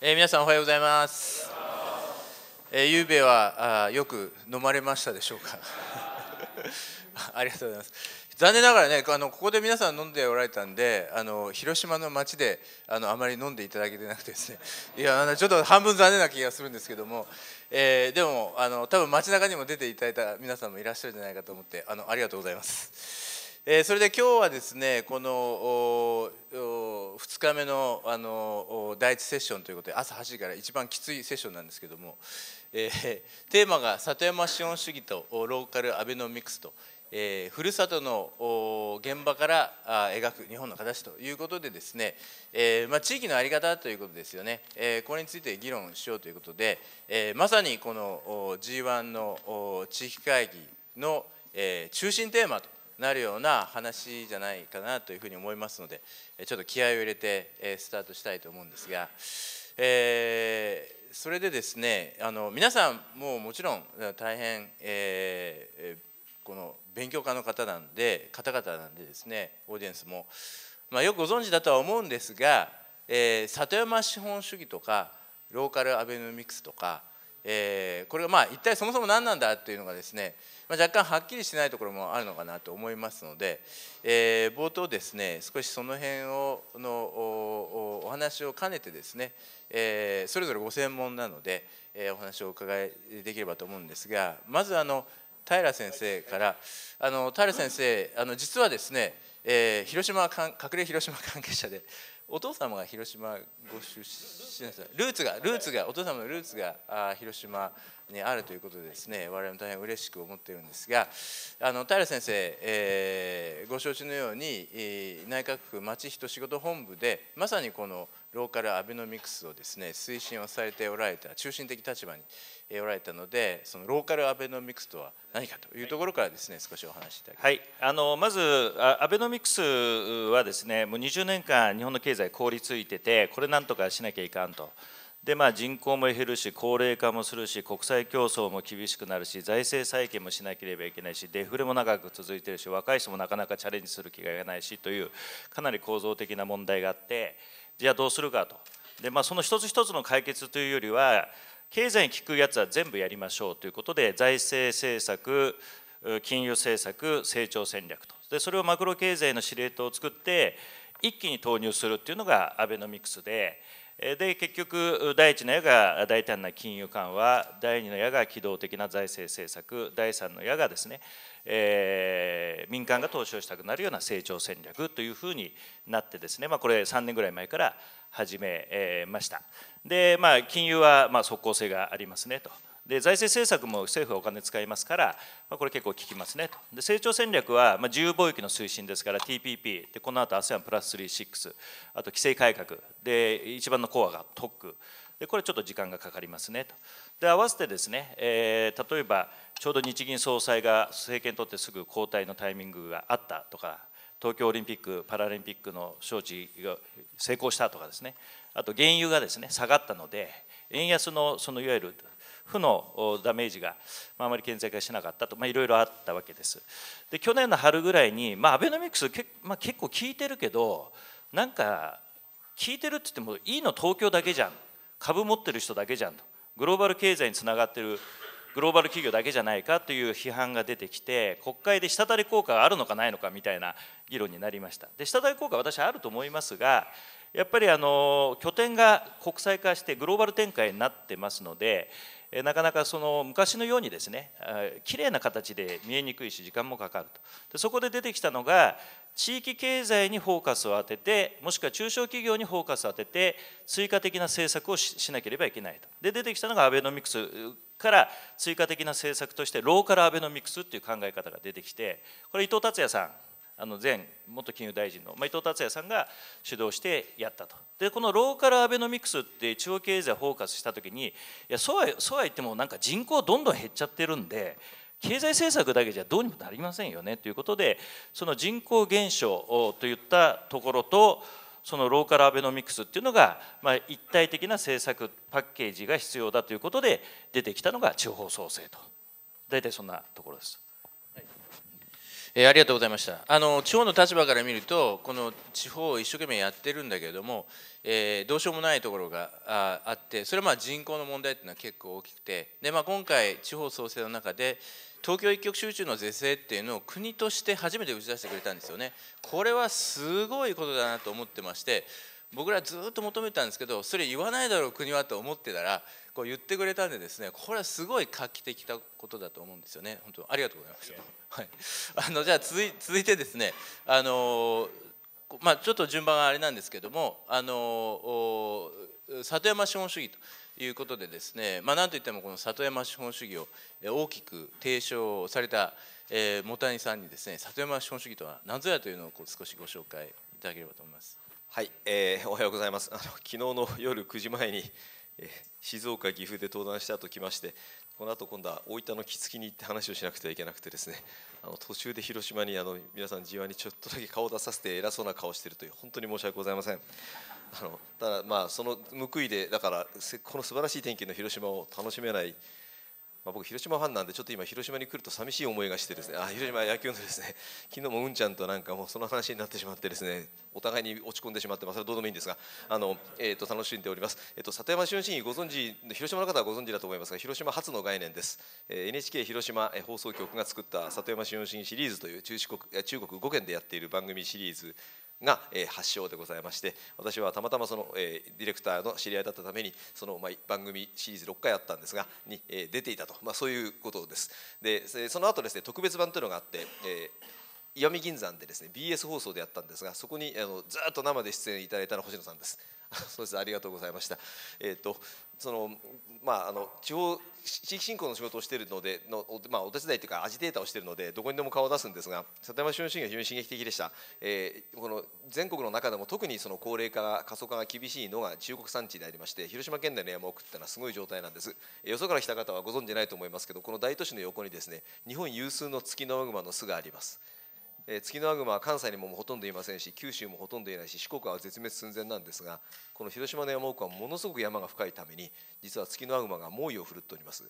えー、皆さんおはようございます。えー、うべはあよく飲まれましたでしょうか。ありがとうございます。残念ながらねあのここで皆さん飲んでおられたんであの広島の街であのあまり飲んでいただけてなくてですねいやあのちょっと半分残念な気がするんですけども、えー、でもあの多分街中にも出ていただいた皆さんもいらっしゃるんじゃないかと思ってあのありがとうございます。えそれで今日はですねこの2日目のあの第1セッションということで朝8時から一番きついセッションなんですけども、えー、テーマが「里山資本主義とローカルアベノミクス」と。えー、ふるさとの現場から描く日本の形ということでですね、えーまあ、地域の在り方ということですよね、えー、これについて議論しようということで、えー、まさにこの G1 の地域会議の、えー、中心テーマとなるような話じゃないかなというふうに思いますのでちょっと気合を入れてスタートしたいと思うんですが、えー、それでですねあの皆さんももちろん大変、えー、この勉強家の方なんで方々なんでですねオーディエンスも、まあ、よくご存知だとは思うんですが、えー、里山資本主義とかローカルアベノミクスとかえー、これがまあ一体そもそも何なんだというのがですね、まあ、若干はっきりしないところもあるのかなと思いますので、えー、冒頭ですね少しその辺をのおお話を兼ねてですね、えー、それぞれご専門なので、えー、お話をお伺いできればと思うんですがまずあの平先生からあの平先生あの実はですね、えー、広島かん隠れ広島関係者でお父様が広島ご出身ですルーツがルーツがお父様のルーツがあ広島にあるということでですね我々も大変嬉しく思っているんですがあの平先生、えー、ご承知のようにえ内閣府町人仕事本部でまさにこのローカルアベノミクスをですね推進をされておられた中心的立場におられたのでそのローカルアベノミクスとは何かというところからですね少しお話しいただきます、はい、あのまずアベノミクスはですねもう20年間日本の経済凍りついててこれなんとかしなきゃいかんと。でまあ、人口も減るし高齢化もするし国際競争も厳しくなるし財政再建もしなければいけないしデフレも長く続いてるし若い人もなかなかチャレンジする気がないしというかなり構造的な問題があって。じゃあどうするかとで、まあ、その一つ一つの解決というよりは経済に効くやつは全部やりましょうということで財政政策金融政策成長戦略とでそれをマクロ経済の司令塔を作って一気に投入するっていうのがアベノミクスでで結局第1の矢が大胆な金融緩和第2の矢が機動的な財政政策第3の矢がですね、えー、民間が投資をしたくなるような成長戦略というふうになってですね、まあ、これ3年ぐらい前から始めましたで、まあ、金融はまあ即効性がありますねと。で財政政策も政府はお金使いますから、まあ、これ結構効きますねとで成長戦略は、まあ、自由貿易の推進ですから TPP でこの後 ASEAN プラス36あと規制改革で一番のコアが特区でこれちょっと時間がかかりますねとで合わせてですね、えー、例えばちょうど日銀総裁が政権取ってすぐ交代のタイミングがあったとか東京オリンピック・パラリンピックの招致が成功したとかですねあと原油がですね下がったので円安のそのいわゆる負のダメージがあまり顕在化しなかったといろいろあったわけです。で去年の春ぐらいに、まあ、アベノミクスけ、まあ、結構効いてるけどなんか効いてるって言ってもいいの東京だけじゃん株持ってる人だけじゃんとグローバル経済につながってるグローバル企業だけじゃないかという批判が出てきて国会で滴り効果があるのかないのかみたいな議論になりましたで滴り効果は私あると思いますがやっぱりあの拠点が国際化してグローバル展開になってますのでなかなかその昔のようにですね綺麗な形で見えにくいし時間もかかるとでそこで出てきたのが地域経済にフォーカスを当ててもしくは中小企業にフォーカスを当てて追加的な政策をしなければいけないとで出てきたのがアベノミクスから追加的な政策としてローカルアベノミクスという考え方が出てきてこれ伊藤達也さんあの前元金融大臣の、伊藤達也さんが主導してやったとでこのローカルアベノミクスって地方経済をフォーカスした時にいやそうはそうは言ってもなんか人口どんどん減っちゃってるんで経済政策だけじゃどうにもなりませんよねということでその人口減少といったところとそのローカルアベノミクスっていうのが、まあ、一体的な政策パッケージが必要だということで出てきたのが地方創生と大体そんなところです。えー、ありがとうございましたあの地方の立場から見るとこの地方を一生懸命やってるんだけれども、えー、どうしようもないところがああってそれはまあ人口の問題っていうのは結構大きくてで、まあ、今回地方創生の中で東京一極集中の是正っていうのを国として初めて打ち出してくれたんですよね。これはすごいことだなと思ってまして僕らずっと求めたんですけどそれ言わないだろう国はと思ってたらこう言ってくれたんでですねこれはすごい画期的なことだと思うんですよね本当ありがとうございます。はい、あのじゃあ続い続いてですねあのまあ、ちょっと順番があれなんですけどもあの里山資本主義ということでですね、まあ、なんといってもこの里山資本主義を大きく提唱された、え茂谷さんにですね里山資本主義とは何ぞやというのをこう少しご紹介いただければと思います。はい、えー、おはようございます。あの昨日の夜9時前に静岡岐阜で登壇した後来ましてこの後今度は大分の木付に行って話をしなくてはいけなくてですねあの途中で広島にあの皆さん G1 にちょっとだけ顔を出させて偉そうな顔してるという本当に申し訳ございませんあのただまあその報いでだからこの素晴らしい天気の広島を楽しめないまあ、僕広島ファンなんでちょっと今広島に来ると寂しい思いがしてですねあ広島野球のですね 昨日もうんちゃんとなんかもうその話になってしまってですねお互いに落ち込んでしまってまあそれはどうでもいいんですがあの、えー、と楽しんでおります、えー、と里山俊信ご存知広島の方はご存知だと思いますが広島初の概念です、えー、NHK 広島放送局が作った里山俊信シリーズという中四国中国5県でやっている番組シリーズが、え発祥でございまして私はたまたまその、えディレクターの知り合いだったためにその、ま番組シリーズ6回あったんですがに、え出ていたと、まあ、そういうことですでその後ですね特別版というのがあって、え石見銀山でですね BS 放送でやったんですがそこにあのずっと生で出演いただいたのは星野さんです そうですありがとうございました、えーとそのまああの地方地域振興の仕事をしているのでの、まあ、お手伝いというかアジデータをしているのでどこにでも顔を出すんですが里山資本主義は非常に刺激的でした、えー、この全国の中でも特にその高齢化が過疎化が厳しいのが中国山地でありまして広島県内の山奥っていうのはすごい状態なんです、えよそから来た方はご存じないと思いますけどこの大都市の横にですね日本有数のツキノワグマの巣がありますえー、ツキノワグマは関西にもほとんどいませんし九州もほとんどいないし四国は絶滅寸前なんですがこの広島の山奥はものすごく山が深いために実はツキノワグマが猛威を振るっております。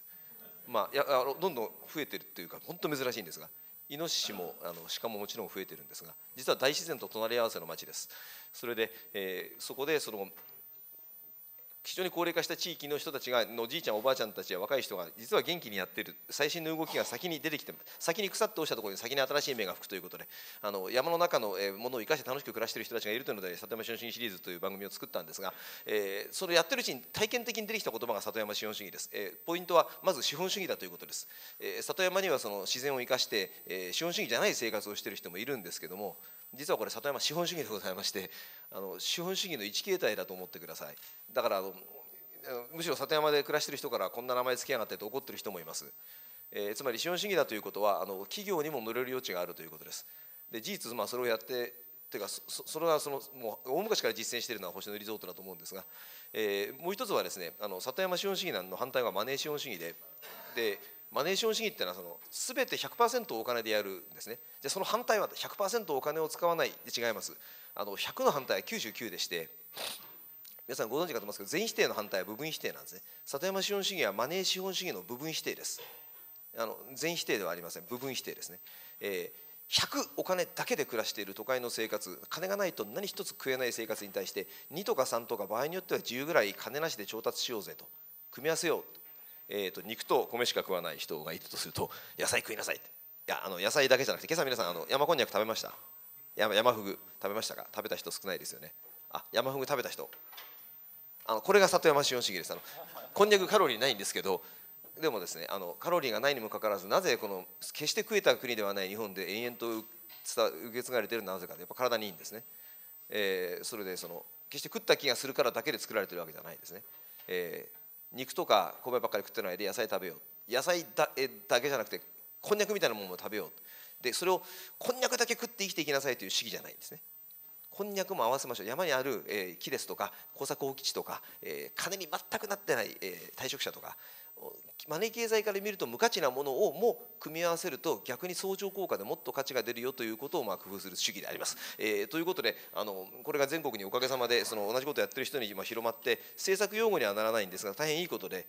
まあ、やどんどん増えてるっていうか本当珍しいんですがイノシシもあの鹿ももちろん増えてるんですが実は大自然と隣り合わせの町ですそれで、えー、そこでその非常に高齢化した地域の人たちがおじいちゃんおばあちゃんたちや若い人が実は元気にやってる最新の動きが先に出てきて先に腐って落ちたところに先に新しい芽が吹くということであの山の中のものを生かして楽しく暮らしている人たちがいるというので里山資本主義シリーズという番組を作ったんですが、えー、それやってるうちに体験的に出てきた言葉が里山資本主義です、えー、ポイントはまず資本主義だということです、えー、里山にはその自然を生かして、えー、資本主義じゃない生活をしている人もいるんですけども実はこれ里山資本主義でございましてあの資本主義の一形態だと思ってくださいだからあのむしろ里山で暮らしてる人からこんな名前つきやがってと怒ってる人もいます、えー、つまり資本主義だということはあの企業にも乗れる余地があるということですで事実、まあ、それをやってというかそれはそのもう大昔から実践しているのは星野リゾートだと思うんですが、えー、もう一つはですねあの里山資本主義の反対はマネー資本主義ででマネーション主義っていうのはその全て100%お金でやるんですねでその反対は100%お金を使わないで違いますあの100の反対は99でして皆さんご存知かと思いますけど全否定の反対は部分否定なんですね里山資本主義はマネー資本主義の部分否定ですあの全否定ではありません部分否定ですね、えー100お金だけで暮らしている都会の生活金がないと何一つ食えない生活に対して2とか3とか場合によっては10ぐらい金なしで調達しようぜと組み合わせようえーと、肉と米しか食わない人がいるとすると野菜食いなさいいやあの野菜だけじゃなくて今朝皆さんあの山こんにゃく食べました山山ふぐ食べましたか食べた人少ないですよねあ山ふぐ食べた人あのこれが里山塩重ですあのこんにゃくカロリーないんですけどでもですねあのカロリーがないにもかかわらずなぜこの決して食えた国ではない日本で延々と受け継がれてるのはなぜかやっぱ体にいいんですね、えー、それでその決して食った気がするからだけで作られてるわけじゃないんですね、え肉とか米ばっかり食ってないで野菜食べよう野菜だえだけじゃなくてこんにゃくみたいなものも食べようでそれをこんにゃくだけ食って生きていきなさいという主義じゃないんですねこんにゃくも合わせましょう山にある、えー、木ですとか耕作放棄地とか、えー、金に全くなってない、えー、退職者とかマネー経済から見ると無価値なものをも組み合わせると逆に相乗効果でもっと価値が出るよということをまあ工夫する主義であります。えー、ということであのこれが全国におかげさまでその同じことをやってる人に今広まって政策用語にはならないんですが大変いいことで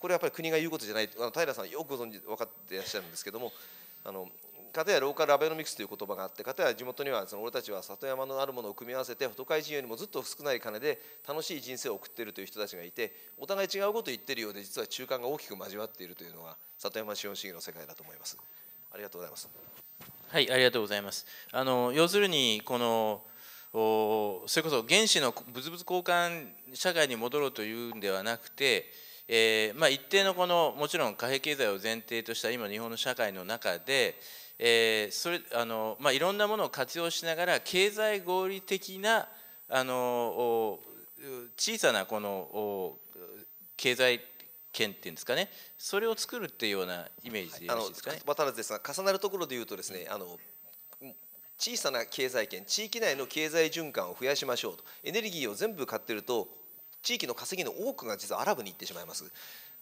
これはやっぱり国が言うことじゃないあの平さんよくご存知分かっていらっしゃるんですけどもあのかたやローカルアベノミクスという言葉があってかたや地元にはその俺たちは里山のあるものを組み合わせて都会人よりもずっと少ない金で楽しい人生を送っているという人たちがいてお互い違うことを言ってるようで実は中間が大きく交わっているというのが里山資本主義の世界だと思います。ありがとうございます。はい、ありがとうございます。あの要するにこのおそれこそ原子の物々交換社会に戻ろうというんではなくて、えー、まあ、一定のこのもちろん貨幣経済を前提とした今日本の社会の中で、えー、それあのまあ、いろんなものを活用しながら経済合理的なあの小さなこの経済圏っていうんですかねそれを作るっていうようなイメージでよろしいですかね。はい、ですが重なるところで言うとですね、あの小さな経済圏地域内の経済循環を増やしましょうとエネルギーを全部買ってると地域の稼ぎの多くが実はアラブに行ってしまいます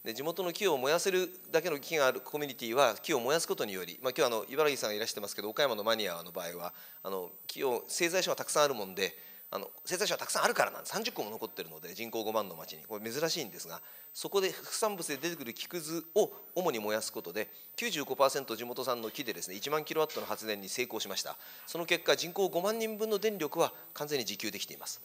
で地元の木を燃やせるだけの木があるコミュニティは木を燃やすことにより、まあ、今日あの茨城さんがいらしてますけど岡山のマニアの場合はあの木を製材所はたくさんあるもんであの製材所はたくさんあるからなんで30個も残ってるので人口5万の町にこれ珍しいんですがそこで副産物で出てくる木くずを主に燃やすことで95%地元産の木でですね1万キロワットの発電に成功しましたその結果人口5万人分の電力は完全に自給できています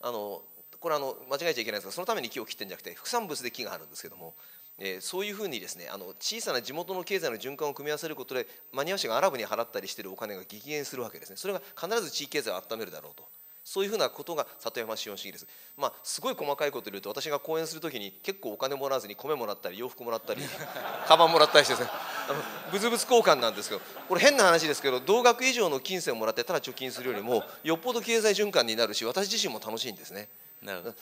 あのこれあの間違えちゃいけないんですがそのために木を切ってんじゃなくて副産物で木があるんですけども、えー、そういうふうにですねあの小さな地元の経済の循環を組み合わせることでマニア市がアラブに払ったりしてるお金が激減するわけですねそれが必ず地域経済を温めるだろうと。そういうふうなことが里山資本主義です。まあ、すごい細かいこと言うと私が講演するときに結構お金もらわずに米もらったり洋服もらったり カバンもらったりしてですねあのブツブツ交換なんですけどこれ変な話ですけど同額以上の金銭をもらってただ貯金するよりもよっぽど経済循環になるし私自身も楽しいんですね。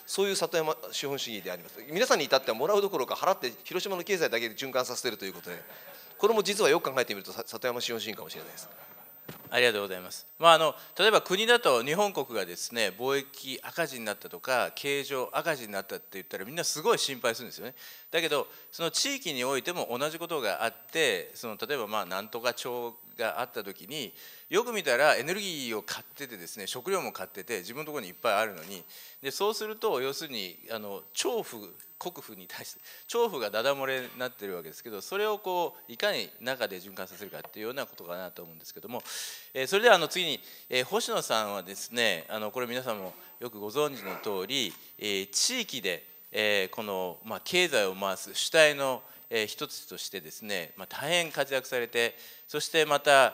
そういう里山資本主義であります皆さんに至ってはもらうどころか払って広島の経済だけで循環させてるということでこれも実はよく考えてみると里山資本主義かもしれないです。ありがとうございます。まあ、あの例えば国だと日本国がですね貿易赤字になったとか経常赤字になったって言ったらみんなすごい心配するんですよね。だけどその地域においても同じことがあってその例えばまあなんとか町があった時によく見たらエネルギーを買っててですね食料も買ってて自分のところにいっぱいあるのにでそうすると要するにあの調布国府に対して調布がダダ漏れになってるわけですけどそれをこういかに中で循環させるかっていうようなことかなと思うんですけども、えー、それではあの次に、えー、星野さんはですねあのこれ皆さんもよくご存知の通り、えー、地域で、えこの、まあ、経済を回す主体の、えー、一つとしてですね、まあ、大変活躍されてそしてまた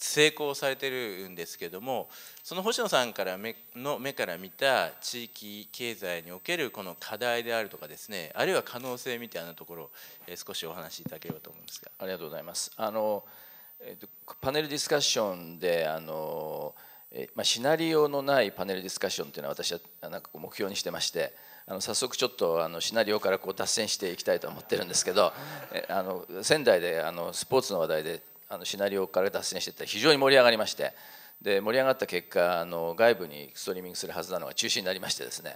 成功されてるんですけどもその星野さんから目の目から見た地域経済におけるこの課題であるとかですねあるいは可能性みたいなところ、え少しお話しいただければと思うんですがありがとうございますあの、えっと、パネルディスカッションであの、えまあ、シナリオのないパネルディスカッションっていうのは私はなんか目標にしてましてあの早速ちょっとあのシナリオからこう脱線していきたいと思ってるんですけどあの仙台であのスポーツの話題であのシナリオから脱線してい非常に盛り上がりましてで盛り上がった結果あの外部にストリーミングするはずなのが中止になりましてですね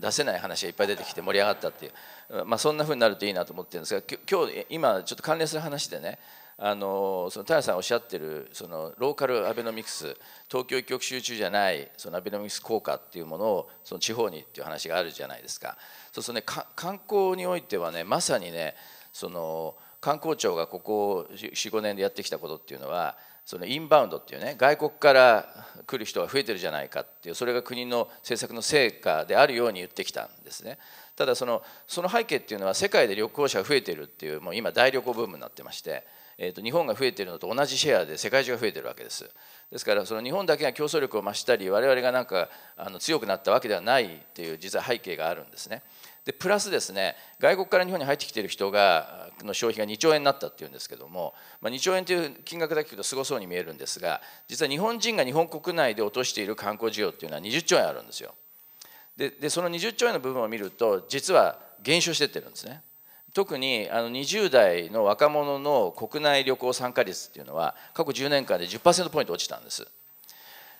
出せない話がいっぱい出てきて盛り上がったっていう、まあ、そんなふうになるといいなと思ってるんですが今日今ちょっと関連する話でねあのその田原さんおっしゃってるそのローカルアベノミクス東京一極集中じゃないそのアベノミクス効果っていうものをその地方にっていう話があるじゃないですかそうするとね観光においてはねまさにねその観光庁がここ45年でやってきたことっていうのはそのインバウンドっていうね外国から来る人が増えてるじゃないかっていうそれが国の政策の成果であるように言ってきたんですねただそのその背景っていうのは世界で旅行者が増えてるっていうもう今大旅行ブームになってまして。えー、と日本が増えてるのと同じシェアで世界中が増えてるわけですですからその日本だけが競争力を増したり我々がなんかあの強くなったわけではないっていう実は背景があるんですねでプラスですね外国から日本に入ってきている人がの消費が2兆円になったっていうんですけども、まあ、2兆円という金額だけ聞くとすごそうに見えるんですが実は日本人が日本国内で落としている観光需要っていうのは20兆円あるんですよ。ででその20兆円の部分を見ると実は減少してってるんですね。特にあの20代の若者の国内旅行参加率っていうのは過去10年間で10%ポイント落ちたんです。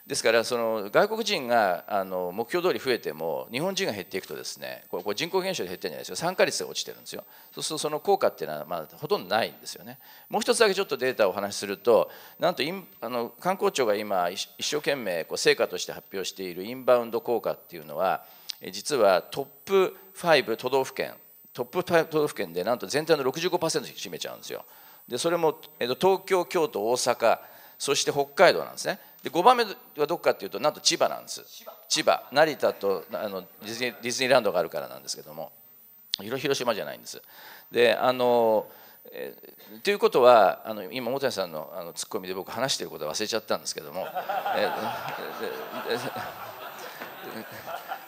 ですからその外国人があの目標通り増えても日本人が減っていくとですねこれ人口減少で減ってるんじゃないですか参加率が落ちてるんですよそうするとその効果っていうのはまあほとんどないんですよねもう一つだけちょっとデータをお話しするとなんとあの観光庁が今一生懸命こう成果として発表しているインバウンド効果っていうのは実はトップ5都道府県トップ5都道府県でなんと全体の65%占めちゃうんですよでそれも東京京都大阪そして北海道なんですねで5番目はどこかっていうとなんと千葉なんです千葉成田とあのディズニーディズニーランドがあるからなんですけども広島じゃないんですであのえということはあの今大谷さんのあのツッコミで僕話してること忘れちゃったんですけども。え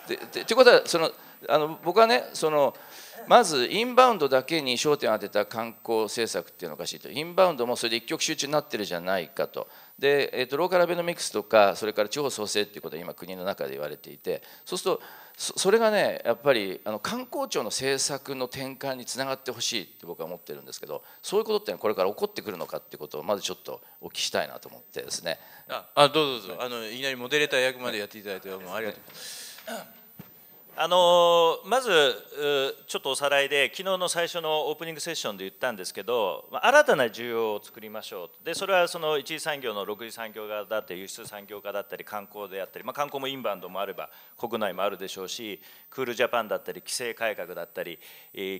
で、ということはそのあの僕はねそのまずインバウンドだけに焦点を当てた観光政策っていうのがおかしいとインバウンドもそれで一極集中になってるじゃないかとで、えー、とローカルアベノミクスとかそれから地方創生っていうことは今国の中で言われていてそうするとそれがねやっぱりあの観光庁の政策の転換につながってほしいって僕は思ってるんですけどそういうことってこれから起こってくるのかっていうことをまずちょっとお聞きしたいなと思ってですねああどうぞどうぞ、はい、あのいきなりモデレーター役までやっていただいて、もありがとうございます。あのまずちょっとおさらいで昨日の最初のオープニングセッションで言ったんですけど新たな需要を作りましょうでそれはその一次産業の6次産業化だって輸出産業化だったり観光であったり、まあ、観光もインバウンドもあれば国内もあるでしょうしクールジャパンだったり規制改革だったり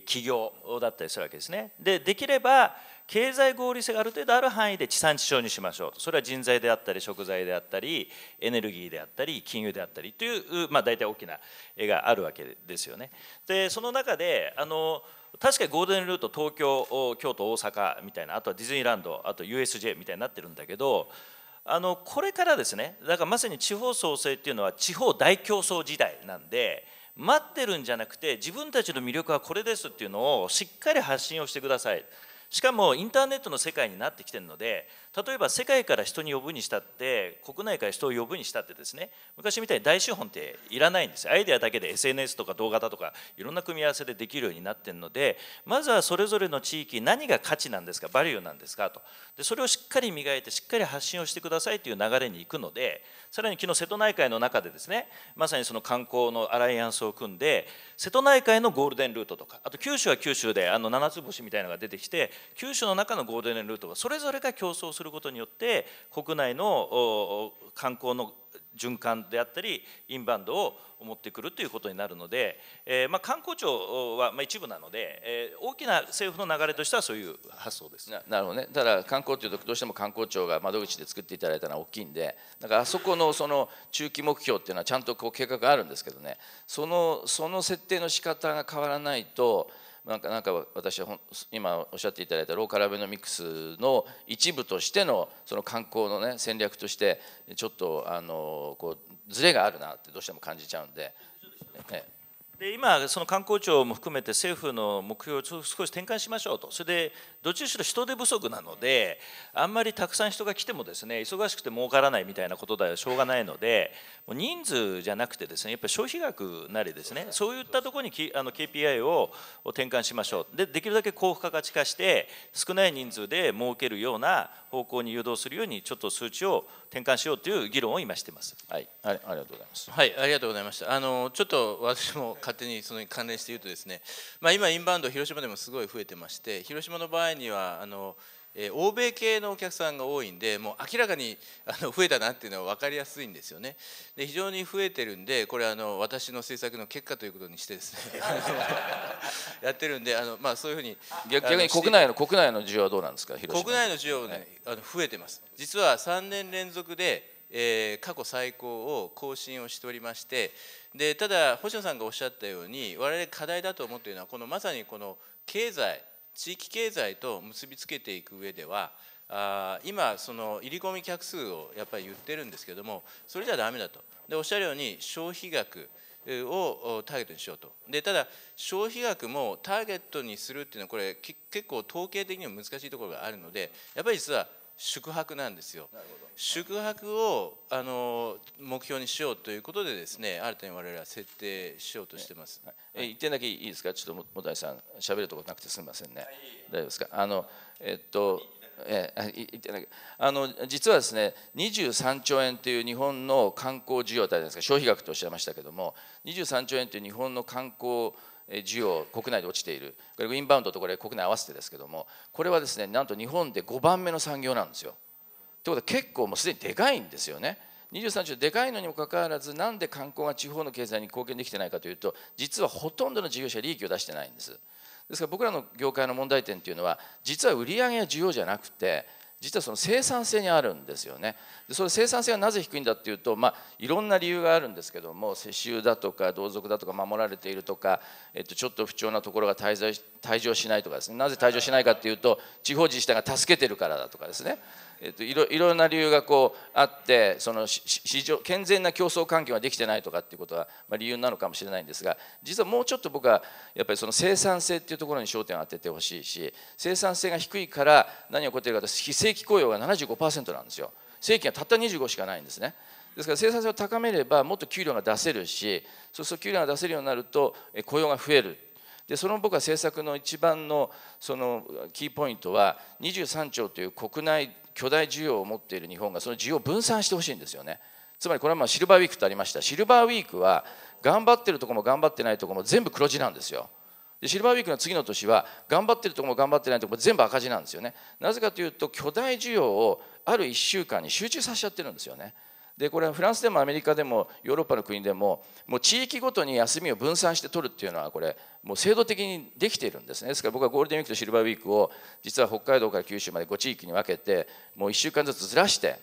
企業だったりするわけですね。でできれば経済合理性がある程度ある範囲で地産地消にしましょうとそれは人材であったり食材であったりエネルギーであったり金融であったりという、まあ、大体大きな絵があるわけですよね。でその中であの確かにゴールデンルート東京京都大阪みたいなあとはディズニーランドあと USJ みたいになってるんだけどあのこれからですねだからまさに地方創生っていうのは地方大競争時代なんで待ってるんじゃなくて自分たちの魅力はこれですっていうのをしっかり発信をしてください。しかもインターネットの世界になってきてるので例えば世界から人に呼ぶにしたって国内から人を呼ぶにしたってですね昔みたいに大資本っていらないんですアイデアだけで SNS とか動画だとかいろんな組み合わせでできるようになってるのでまずはそれぞれの地域何が価値なんですかバリューなんですかとでそれをしっかり磨いてしっかり発信をしてくださいという流れに行くのでさらに昨日瀬戸内海の中でですねまさにその観光のアライアンスを組んで瀬戸内海のゴールデンルートとかあと九州は九州であの七つ星みたいなのが出てきて九州の中のゴールデンルートがそれぞれが競争することによって国内の観光の循環であったりインバウンドを思ってくるということになるので、えーまあ、観光庁はまあ一部なので、えー、大きな政府の流れとしてはそういう発想ですななるほどねただ観光というとどうしても観光庁が窓口で作っていただいたのは大きいんでだからあそこのその中期目標っていうのはちゃんとこう計画があるんですけどねそのその設定の仕方が変わらないと。なんかなんか私は今おっしゃっていただいたローカルアベノミクスの一部としてのその観光の、ね、戦略としてちょっとあのこうずれがあるなってどうしても感じちゃうんで。で今、その観光庁も含めて政府の目標を少し転換しましょうと、それでどっちにしろ人手不足なのであんまりたくさん人が来てもですね忙しくて儲からないみたいなことではしょうがないのでもう人数じゃなくてですねやっぱり消費額なりですねそういったところにきあの KPI を転換しましょうでできるだけ高付加価値化して少ない人数で儲けるような方向に誘導するようにちょっと数値を転換しようという議論を今してます。はい、ありがとうございます。はい、ありがとうございました。あのちょっと私も勝手にその関連して言うとですね、まあ、今インバウンド広島でもすごい増えてまして広島の場合前にはあの、えー、欧米系のお客さんが多いんでもう明らかにあの増えたなっていうのは分かりやすいんですよねで非常に増えてるんでこれあの私の政策の結果ということにしてですね やってるんであの、まあ、そういうふうに逆に国内の国内の需要はどうなんですか国内の需要ね、はい、あの増えてます実は3年連続でえー、過去最高を更新をしておりましてでただ星野さんがおっしゃったように我々課題だと思っているのはこのまさにこの経済地域経済と結びつけていく上ではあ今その入り込み客数をやっぱり言ってるんですけどもそれじゃだめだとでおっしゃるように消費額をターゲットにしようとでただ消費額もターゲットにするっていうのはこれ結構統計的にも難しいところがあるのでやっぱり実は宿泊なんですよ宿泊をあの目標にしようということでですね新たに我々は設定しようとしてます、ね、はい、1点だけいいですかちょっと本谷さん喋るとこなくてすみませんね、大丈夫ですかあのえっとえ言ってないあの実はですね23兆円という日本の観光需要体ですか消費額とおっしゃいましたけども23兆円という日本の観光需要国内で落ちているこれインバウンドとこれ国内合わせてですけどもこれはですねなんと日本で5番目の産業なんですよ。ということは結構もうすでにでかいんですよね。23兆でかいのにもかかわらずなんで観光が地方の経済に貢献できてないかというと実はほとんどの事業者利益を出してないんです。ですから僕らの業界の問題点というのは実は売上や需要じゃなくて実はその生産性にあるんですよねでその生産性はなぜ低いんだっていうと、まあ、いろんな理由があるんですけども世襲だとか同族だとか守られているとか、えっと、ちょっと不調なところが退在退場しないとかですねなぜ退場しないかっていうと地方自治体が助けてるからだとかですねえっと、いろいろな理由がこうあってその市場健全な競争環境ができてないとかっていうことは、まあ、理由なのかもしれないんですが実はもうちょっと僕はやっぱりその生産性っていうところに焦点を当ててほしいし生産性が低いから何が起こっているかと非正規雇用が75%なんですよ正規がたった25しかないんですね。ですから生産性を高めればもっと給料が出せるしそうすると給料が出せるようになると雇用が増えるでその僕は政策の一番のそのキーポイントは23兆という国内巨大需要を持っている日本がその需要を分散してほしいんですよね。つまりこれはまあシルバーウィークとありましたシルバーウィークは頑張ってるとこも頑張ってないとこも全部黒字なんですよ。でシルバーウィークの次の年は頑張ってるとこも頑張ってないとこも全部赤字なんですよねなぜかというと巨大需要をある1週間に集中させちゃってるんですよねでこれはフランスでもアメリカでもヨーロッパの国でももう地域ごとに休みを分散して取るっていうのはこれもう制度的にできているんですねですから僕はゴールデンウィークとシルバーウィークを実は北海道から九州まで5地域に分けてもう1週間ずつずらして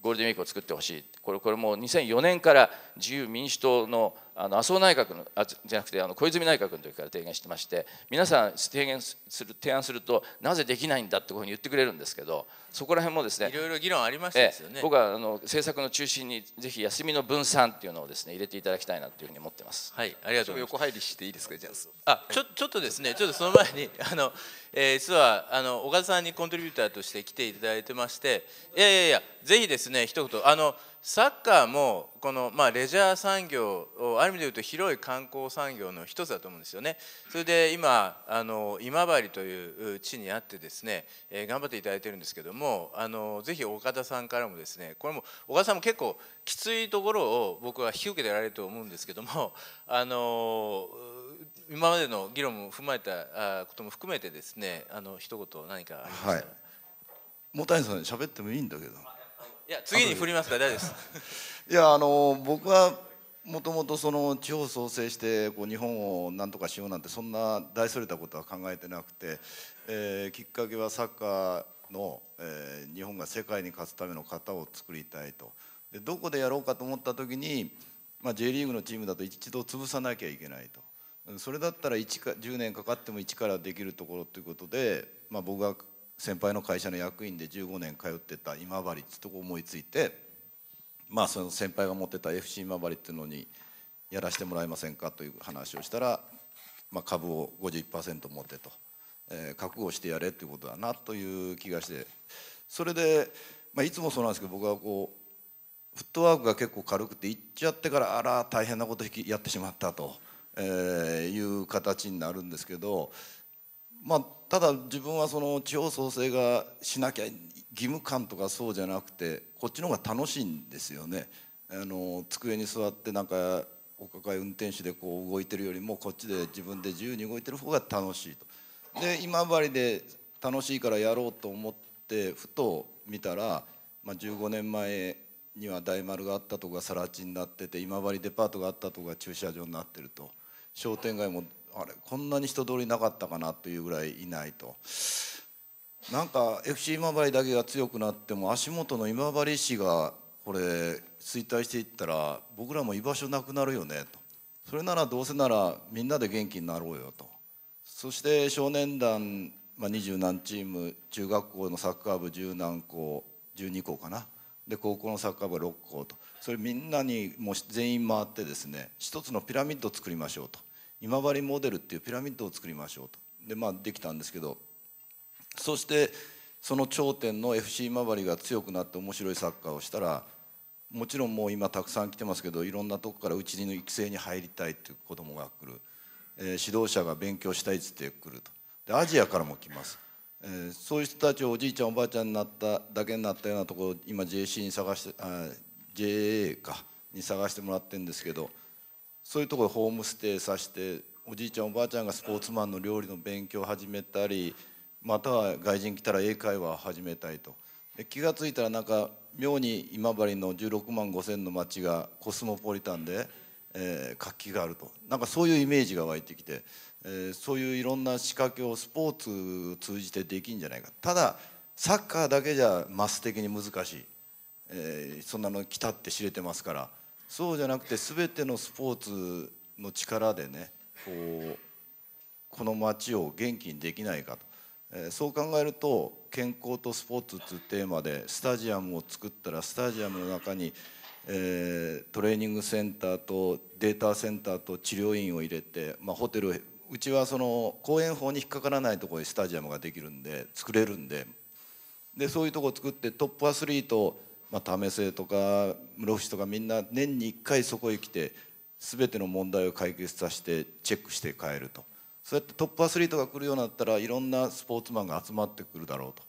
ゴールデンウィークを作ってほしいこれこれもう2004年から自由民主党のあの麻生内閣のあじゃなくてあの小泉内閣の時から提言してまして皆さん提言する提案するとなぜできないんだってこういうふうに言ってくれるんですけどそこら辺もですねいろいろ議論ありましたですよね、僕はあの政策の中心にぜひ休みの分散っていうのをですね入れていただきたいなというふうに思ってますはいありがとう横入りしていいですかじゃあちょちょっとですねちょっとその前にあの、えー、実はあの岡田さんにコントリビューターとして来ていただいてましていやいやいやぜひですね一言あのサッカーもこの、まあ、レジャー産業をある意味でいうと広い観光産業の一つだと思うんですよね。それで今あの今治という地にあってですね、え頑張っていただいてるんですけどもあのぜひ岡田さんからもですねこれも岡田さんも結構きついところを僕は引き受けてられると思うんですけども あの今までの議論も踏まえたことも含めてですねあの一言何かありますか。はい、もたいさん喋ってもいいんだけど。いや次に振りますから大丈夫です いやあの僕はもともとその地方創生してこう日本をなんとかしようなんてそんな大それたことは考えてなくて、えー、きっかけはサッカーの、えー、日本が世界に勝つための型を作りたいとでどこでやろうかと思った時に、まあ、J リーグのチームだと一度潰さなきゃいけないとそれだったら1か10年かかっても一からできるところということで、まあ、僕が先輩の会社の役員で15年通ってた今治ってとこ思いついて、まあ、その先輩が持ってた FC 今治っていうのにやらせてもらえませんかという話をしたら、まあ、株を51%持ってと、えー、覚悟してやれということだなという気がしてそれで、まあ、いつもそうなんですけど僕はこうフットワークが結構軽くて行っちゃってからあら大変なことやってしまったと、えー、いう形になるんですけどまあ、ただ自分はその地方創生がしなきゃ義務感とかそうじゃなくてこっちの方が楽しいんですよね。あの机に座ってなんかお抱え運転手でこう動いてるよりもこっちで自分で自由に動いてる方が楽しいと。で今治で楽しいからやろうと思ってふと見たら、まあ、15年前には大丸があったとか更地になってて今治デパートがあったとか駐車場になってると商店街もあれこんなに人通りなかったかなというぐらいいないとなんか FC 今治だけが強くなっても足元の今治市がこれ衰退していったら僕らも居場所なくなるよねとそれならどうせならみんなで元気になろうよとそして少年団まあ、20何チーム中学校のサッカー部十何校12校かなで高校のサッカー部6校とそれみんなにもう全員回ってですね一つのピラミッドを作りましょうと今治モデルっていうピラミッドを作りましょうとで,、まあ、できたんですけどそしてその頂点の FC 今治が強くなって面白いサッカーをしたらもちろんもう今たくさん来てますけどいろんなとこからうちの育成に入りたいっていう子どもが来る、えー、指導者が勉強したいっつって来るとでアジアからも来ます、えー、そういう人たちをおじいちゃんおばあちゃんになっただけになったようなところ今 JC に探してあ JA かに探してもらってるんですけど。そういうとこでホームステイさせておじいちゃんおばあちゃんがスポーツマンの料理の勉強を始めたりまたは外人来たら英会話を始めたいとで気が付いたらなんか妙に今治の16万5千の町がコスモポリタンで、えー、活気があるとなんかそういうイメージが湧いてきて、えー、そういういろんな仕掛けをスポーツ通じてできんじゃないかただサッカーだけじゃマス的に難しい、えー、そんなの来たって知れてますから。そうじゃなくて全てのスポーツの力でねこうこの街を元気にできないかと、えー、そう考えると健康とスポーツっていうテーマでスタジアムを作ったらスタジアムの中に、えー、トレーニングセンターとデータセンターと治療院を入れて、まあ、ホテルうちはその公園法に引っかからないところにスタジアムができるんで作れるんででそういうとこ作ってトップアスリートをまあ、為末とか室伏とかみんな年に1回そこへ来て全ての問題を解決させてチェックして帰るとそうやってトップアスリートが来るようになったらいろんなスポーツマンが集まってくるだろうと、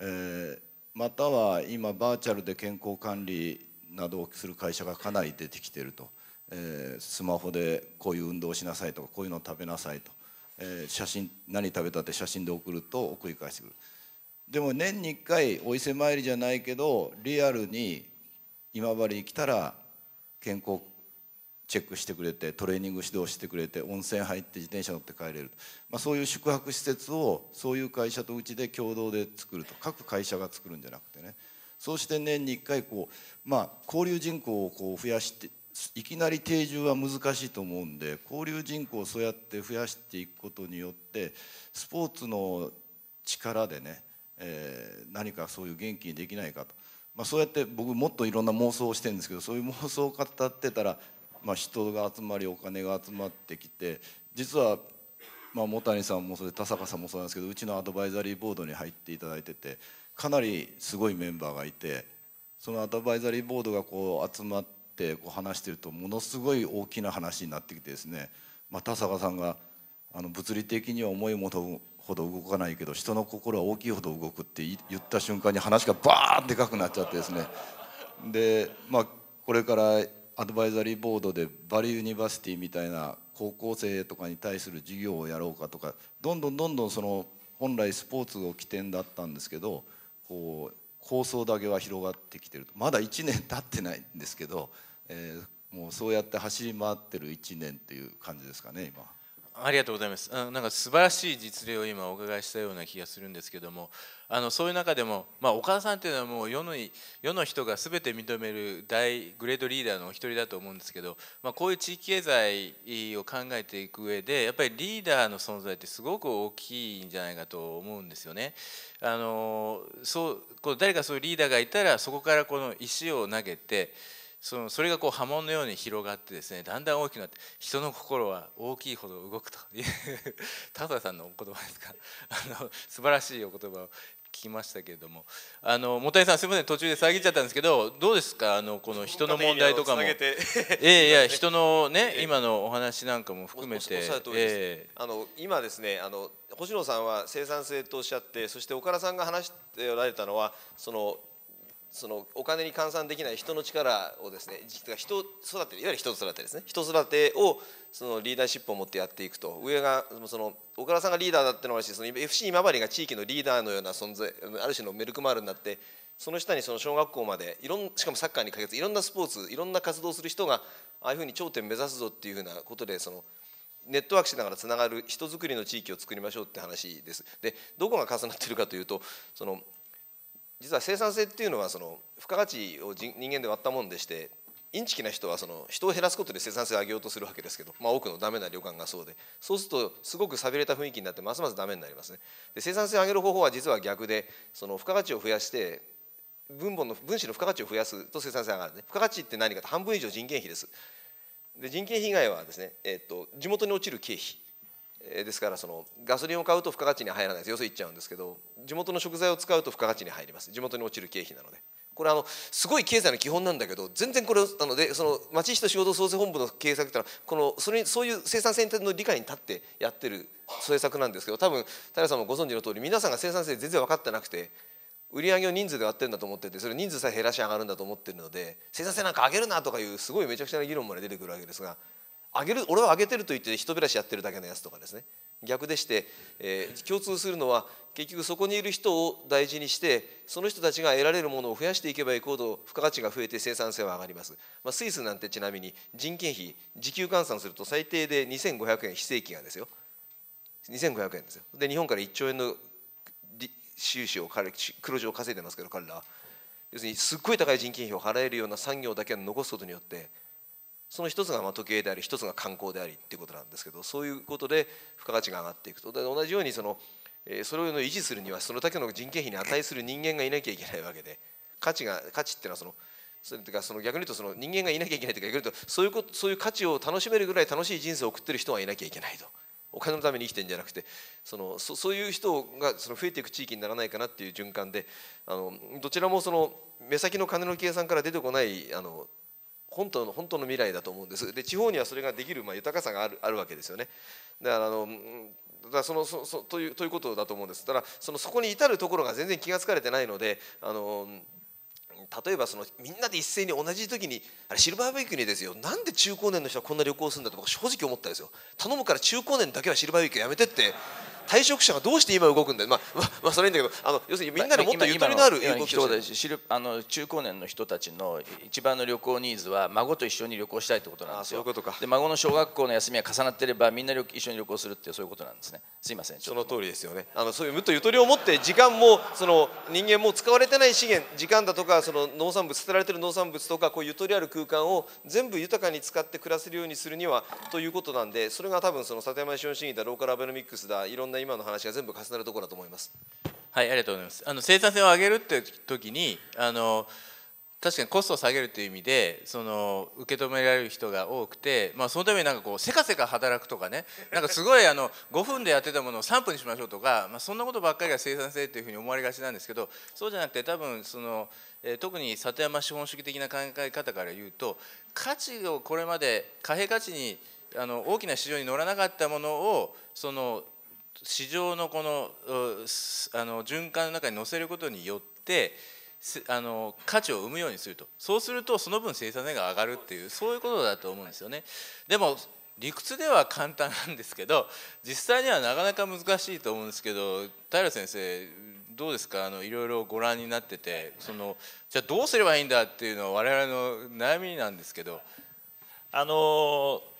えー、または今バーチャルで健康管理などをする会社がかなり出てきてると、えー、スマホでこういう運動をしなさいとかこういうのを食べなさいと、えー、写真何食べたって写真で送ると送り返してくる。でも年に1回お伊勢参りじゃないけどリアルに今治に来たら健康チェックしてくれてトレーニング指導してくれて温泉入って自転車乗って帰れる、まあ、そういう宿泊施設をそういう会社とうちで共同で作ると各会社が作るんじゃなくてねそうして年に1回こう、まあ、交流人口をこう増やしていきなり定住は難しいと思うんで交流人口をそうやって増やしていくことによってスポーツの力でねえー、何かそういう元気にできないかと、まあ、そうやって僕もっといろんな妄想をしてるんですけどそういう妄想を語ってたら、まあ、人が集まりお金が集まってきて実は、まあ、茂谷さんもそれ田坂さんもそうなんですけどうちのアドバイザリーボードに入っていただいててかなりすごいメンバーがいてそのアドバイザリーボードがこう集まってこう話してるとものすごい大きな話になってきてですね、まあ、田坂さんがあの物理的には重いものほど動かないけど人の心は大きいほど動くって言った瞬間に話がバーンでかくなっちゃってですねでまあこれからアドバイザリーボードでバリューユニバーシティみたいな高校生とかに対する授業をやろうかとかどんどんどんどんその本来スポーツを起点だったんですけどこう構想だけは広がってきてるとまだ1年経ってないんですけど、えー、もうそうやって走り回ってる1年っていう感じですかね今。ありがとうございますあなんか素晴らしい実例を今お伺いしたような気がするんですけどもあのそういう中でも、まあ、お母さんっていうのはもう世の世の人が全て認める大グレードリーダーのお一人だと思うんですけど、まあ、こういう地域経済を考えていく上でやっぱりリーダーの存在ってすごく大きいんじゃないかと思うんですよね。あのそうこう誰かそういうリーダーがいたらそこからこの石を投げてそのそれがこう波紋のように広がってですねだんだん大きくなって人の心は大きいほど動くという 田澤さんのお言葉ですか あの素晴らしいお言葉を聞きましたけれどもあの茂谷さんすみません途中で遮っちゃったんですけどどうですかあのこの人の問題とかも いやいや人のね今のお話なんかも含めて、えあの今ですねあの星野さんは生産性とおっしゃってそして岡田さんが話しておられたのはそのそのお金に換算できない人の力をですね人育ていわゆる人育てですね人育てをそのリーダーシップを持ってやっていくと上がその小倉さんがリーダーだってのもあるしその FC 今治が地域のリーダーのような存在ある種のメルクマールになってその下にその小学校までいろんしかもサッカーに限らずいろんなスポーツいろんな活動する人がああいうふうに頂点目指すぞっていうふうなことでそのネットワークしながらつながる人づくりの地域を作りましょうって話です。でどこが重なってるかというとその実は生産性っていうのはその付加価値を人間で割ったもんでしてインチキな人はその人を減らすことで生産性を上げようとするわけですけど、まあ、多くのダメな旅館がそうでそうするとすごく寂れた雰囲気になってますますダメになりますねで生産性を上げる方法は実は逆でその付加価値を増やして分母の分子の付加価値を増やすと生産性が上がるね付加価値って何かと半分以上人件費ですで人件費以外はですね、えっと地元に落ちる経費ですからそのガソリンを買うと付加価値に入らないですよそ行っちゃうんですけど地元の食材を使うと付加価値に入ります地元に落ちる経費なのでこれあのすごい経済の基本なんだけど全然これなのでその町市と仕事創生本部の経営策ってのはこのそれそういう生産性の理解に立ってやってる政策なんですけど多分平さんもご存知の通り皆さんが生産性全然分かってなくて売り上げを人数で割ってるんだと思っててそれ人数さえ減らし上がるんだと思ってるので生産性なんか上げるなとかいうすごいめちゃくちゃな議論まで出てくるわけですがあげる俺はあげてると言って人減らしやってるだけのやつとかですね逆でして、えー、共通するのは結局そこにいる人を大事にしてその人たちが得られるものを増やしていけばいくほど付加価値が増えて生産性は上がります、まあ、スイスなんてちなみに人件費時給換算すると最低で2500円非正規がですよ2500円ですよで日本から1兆円の収支を黒字を稼いでますけど彼らは要するにすっごい高い人件費を払えるような産業だけは残すことによってその一つがま時計であり一つが観光でありっていうことなんですけどそういうことで付加価値が上がっていくとで同じようにそのそれを維持するにはそのだけの人件費に値する人間がいなきゃいけないわけで価値が価値っていうのはそのそれとかその逆に言うとその人間がいなきゃいけないというか逆に言うとそういうことそういう価値を楽しめるぐらい楽しい人生を送ってる人がいなきゃいけないとお金のために生きてるんじゃなくてそのそそういう人がその増えていく地域にならないかなっていう循環であのどちらもその目先の金の計算から出てこないあの本当の本当の未来だと思うんですで地方にはそれができる、まあ、豊かさがあるあるわけですよねだからあのだそのそそというということだと思うんですただそのそこに至るところが全然気が付かれてないのであの例えばそのみんなで一斉に同じ時にあれシルバーウィークにですよなんで中高年の人はこんな旅行するんだと僕正直思ったんですよ頼むから中高年だけはシルバーウィークやめてって退職者がどうして今動くんだまあ、まあ、それいいんだけどあの要するにみんなでもっとゆとりのある動きをあの中高年の人たちの一番の旅行ニーズは孫と一緒に旅行したいってことなんですよで孫の小学校の休みが重なってればみんな一緒に旅行するってそういうことなんですねすいませんその通りですよねあのそういうむとゆとりを持って時間もその人間も使われてない資源時間だとかその農産物捨てられてる農産物とかこうゆとりある空間を全部豊かに使って暮らせるようにするにはということなんでそれが多分その里山資本主義だローカルアベノミックスだいろんなな今の話が全部重なるところだと思います。はいありがとうございます。あの生産性を上げるって時にあの確かにコストを下げるという意味でその受け止められる人が多くて、まあ、そのためになんかこうせかせか働くとかねなんかすごいあの5分でやってたものを3分にしましょうとか、まあ、そんなことばっかりが生産性というふうに思われがちなんですけどそうじゃなくて多分その、え特に里山資本主義的な考え方から言うと価値をこれまで貨幣価値にあの大きな市場に乗らなかったものをその市場のこのあの循環の中に乗せることによってあの価値を生むようにするとそうするとその分生産性が上がるっていうそういうことだと思うんですよね。でも理屈では簡単なんですけど実際にはなかなか難しいと思うんですけど平先生どうですかあのいろいろご覧になっててそのじゃあどうすればいいんだっていうのは我々の悩みなんですけど。あのー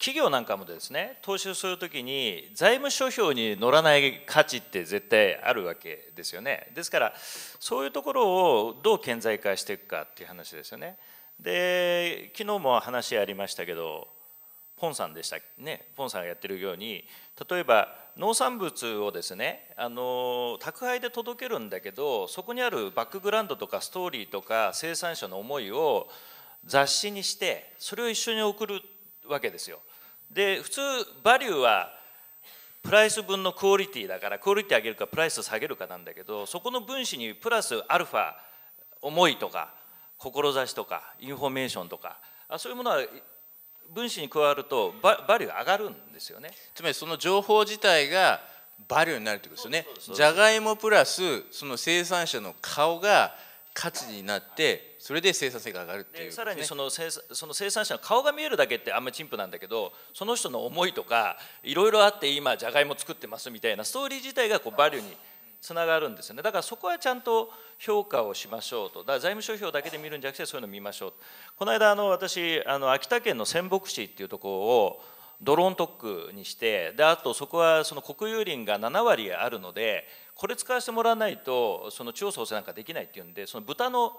企業なんかもですね投資をするときに財務諸表に乗らない価値って絶対あるわけですよねですからそういうところをどう顕在化していくかっていう話ですよねで昨日も話ありましたけどポンさんでしたねポンさんがやってるように例えば農産物をですねあの宅配で届けるんだけどそこにあるバックグラウンドとかストーリーとか生産者の思いを雑誌にしてそれを一緒に送るわけですよで普通バリューはプライス分のクオリティだからクオリティ上げるかプライス下げるかなんだけどそこの分子にプラスアルファ思いとか志とかインフォメーションとかそういうものは分子に加わるとババリュー上がるんですよねつまりその情報自体がバリューになるということですよねじゃがいもプラスその生産者の顔が価値になってそれで生産性が上がるっていう、ね、さらにその生その生産者の顔が見えるだけってあんまり陳腐なんだけどその人の思いとかいろいろあって今じゃがいも作ってますみたいなストーリー自体がこうバリューにつながるんですよねだからそこはちゃんと評価をしましょうとだから財務諸表だけで見るんじゃなくてそういうのを見ましょうこの間あの私あの秋田県の仙北市っていうところをドローン特区にしてであとそこはその国有林が7割あるのでこれ使わせてもらわないとその地方創生なんかできないっていうんでその豚の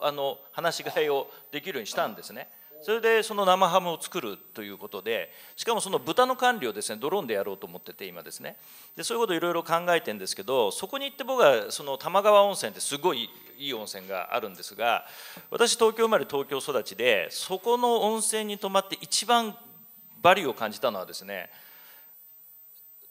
あの話し飼いをできるようにしたんですね。それでその生ハムを作るということでしかもその豚の管理をですねドローンでやろうと思ってて今ですねでそういうことをいろいろ考えてるんですけどそこに行って僕はその玉川温泉ってすごいいい温泉があるんですが私東京生まれ東京育ちでそこの温泉に泊まって一番バリューを感じたのはですね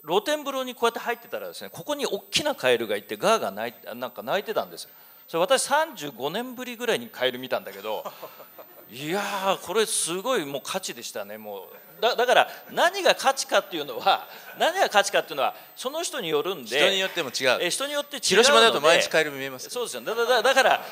露天風呂にこうやって入ってたらですねここに大きなカエルがいてガーが泣いなんか泣いてたんですそれ私35年ぶりぐらいにカエル見たんだけど いやこれすごいもう価値でしたねもうだだから何が価値かっていうのは 何が価値かっていうのはその人によるんで人によっても違うえ人によって違う広島だと毎日カエル見えますそうですよだだだから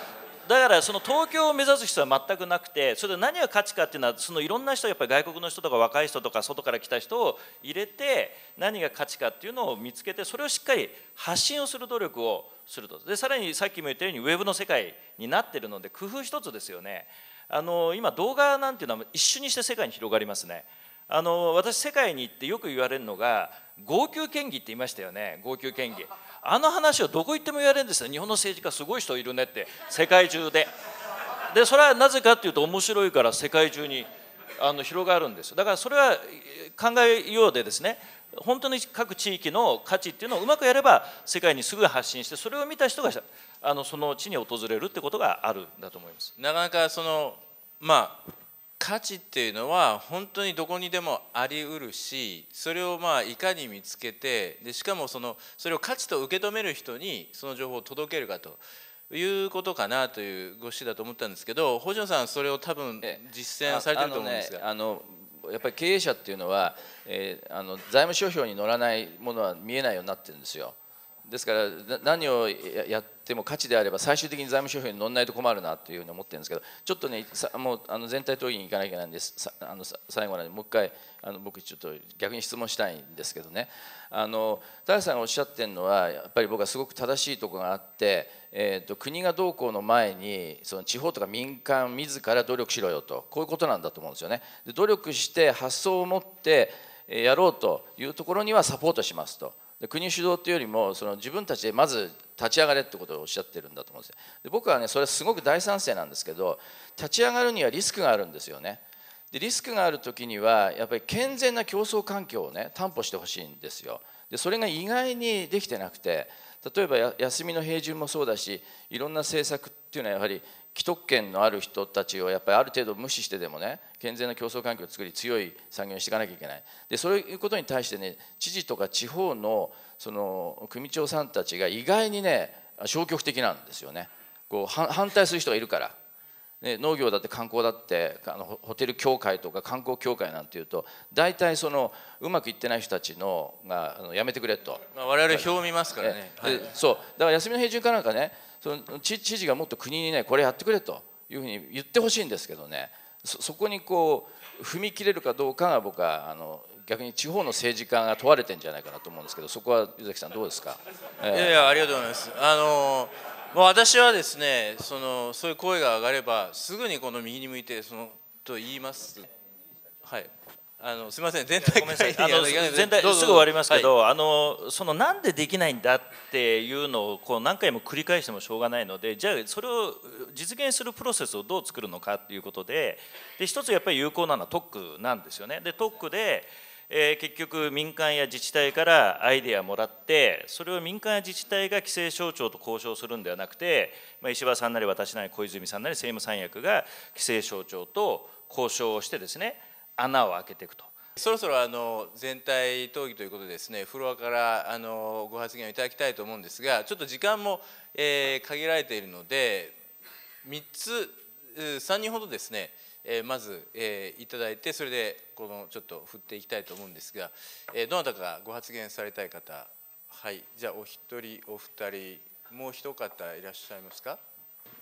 だからその東京を目指す必要は全くなくてそれで何が価値かっていうのはそのいろんな人やっぱり外国の人とか若い人とか外から来た人を入れて何が価値かっていうのを見つけてそれをしっかり発信をする努力をするとでさらにさっきも言ったようにウェブの世界になってるので工夫一つですよねあの今動画なんていうのは一瞬にして世界に広がりますねあの私世界に行ってよく言われるのが号泣県議って言いましたよね号泣県議あの話をどこ行っても言われるんですよ日本の政治家すごい人いるねって世界中ででそれはなぜかっていうと面白いから世界中にあの広がるんですだからそれは考えようでですね本当に各地域の価値っていうのをうまくやれば世界にすぐ発信してそれを見た人があのその地に訪れるってことがあるんだと思います。なかなかそのまあ価値っていうのは本当にどこにでもありうるしそれをまあいかに見つけてでしかもそのそれを価値と受け止める人にその情報を届けるかということかなというご指示だと思ったんですけど北条さんそれを多分実践されてると思うんですが。あの、ね、やっぱり経営者っていうのは、えー、あの財務諸表に載らないものは見えないようになってるんですよ。ですから何をやっても価値であれば最終的に財務諸表に乗らないと困るなというふうに思ってるんですけどちょっとねさもうあの全体討議に行かなきゃいけないんですあの最後なんでもう一回あの僕ちょっと逆に質問したいんですけどねあの田原さんがおっしゃってるのはやっぱり僕はすごく正しいとこがあって、えーと、国がどうこうの前にその地方とか民間自ら努力しろよとこういうことなんだと思うんですよね。で努力して発想を持ってやろうというところにはサポートしますと。で国主導っていうよりもその自分たちでまず立ち上がれってことをおっしゃってるんだと思うんですで僕はねそれすごく大賛成なんですけど立ち上がるにはリスクがあるんですよねでリスクがある時にはやっぱり健全な競争環境をね担保してほしいんですよでそれが意外にできてなくて例えば休みの平準もそうだしいろんな政策っていうのはやはり既得権のある人たちをやっぱりある程度無視してでもね健全な競争環境を作り強い産業にしていかなきゃいけないでそういうことに対してね知事とか地方のその組長さんたちが意外にね消極的なんですよねこう反対する人がいるから。ね、農業だって観光だってあのホテル協会とか観光協会なんていうと大体そのうまくいってない人たちのがあのやめてくれと、まあ、我々表を見ますからね、はい、そうだから休みの平準かなんかね知事がもっと国にねこれやってくれというふうに言ってほしいんですけどねそこにこう踏み切れるかどうかが僕はあの逆に地方の政治家が問われてんじゃないかなと思うんですけどそこは湯崎さんどうですか、いやいやありがとうございますあのもう私はですねそのそういう声が上がればすぐにこの右に向いてそのと言いますはいあのすみません全体ごめんなさいあの全体すぐ終わりますけど、はい、あのそのなんでできないんだっていうのをこう何回も繰り返してもしょうがないのでじゃあそれを実現するプロセスをどう作るのかということでで一つやっぱり有効なのは特区なんですよね。で特区でえー、結局民間や自治体からアイデアもらってそれを民間や自治体が規制省庁と交渉するんではなくて、まあ、石破さんなり私なり小泉さんなり政務三役が規制省庁と交渉をしてですね穴を開けていくと。そろそろあの全体討議ということでですねフロアからあのご発言をいただきたいと思うんですがちょっと時間も、え限られているので3つ3人ほどですね、えまず、えいただいてそれでこのちょっと振っていきたいと思うんですが、えどなたかご発言されたい方はいじゃあお一人お二人もう一方いらっしゃいますか、